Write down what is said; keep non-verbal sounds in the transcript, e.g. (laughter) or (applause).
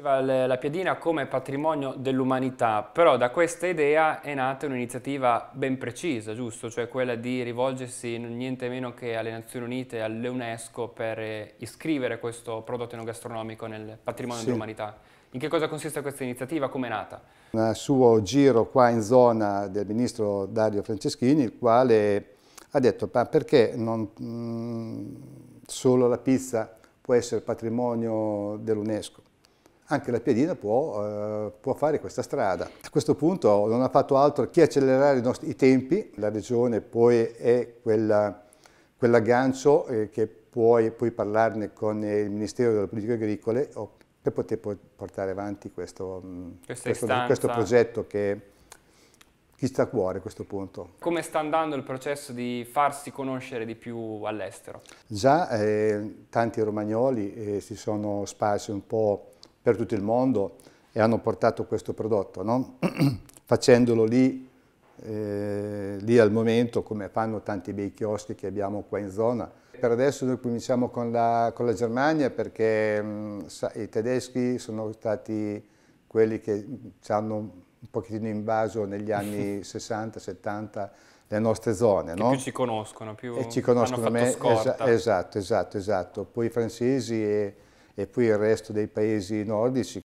la piadina come patrimonio dell'umanità, però da questa idea è nata un'iniziativa ben precisa, giusto? Cioè quella di rivolgersi niente meno che alle Nazioni Unite e all'UNESCO per eh, iscrivere questo prodotto enogastronomico nel patrimonio sì. dell'umanità. In che cosa consiste questa iniziativa? Come è nata? Un suo giro qua in zona del ministro Dario Franceschini, il quale ha detto ma perché non, mh, mm, solo la pizza può essere patrimonio dell'UNESCO? anche la piadina può, eh, può, fare questa strada. A questo punto non ha fatto altro che accelerare i, nostri, i tempi, la regione poi è quella, quell'aggancio eh, che puoi, puoi, parlarne con il Ministero delle Politiche Agricole per poter portare avanti questo, mm, questo, questo progetto che ti sta a cuore a questo punto. Come sta andando il processo di farsi conoscere di più all'estero? Già eh, tanti romagnoli eh, si sono sparsi un po' per tutto il mondo e hanno portato questo prodotto, no? (clears throat) facendolo lì, eh, lì al momento come fanno tanti bei chioschi che abbiamo qua in zona. Per adesso noi cominciamo con la, con la Germania perché mh, mm, i tedeschi sono stati quelli che mm, ci hanno un pochettino invaso negli anni 60, (laughs) 70 le nostre zone. Che no? più ci conoscono, più e ci conoscono hanno fatto me, esatto, esatto, esatto. Poi i francesi e e poi il resto dei paesi nordici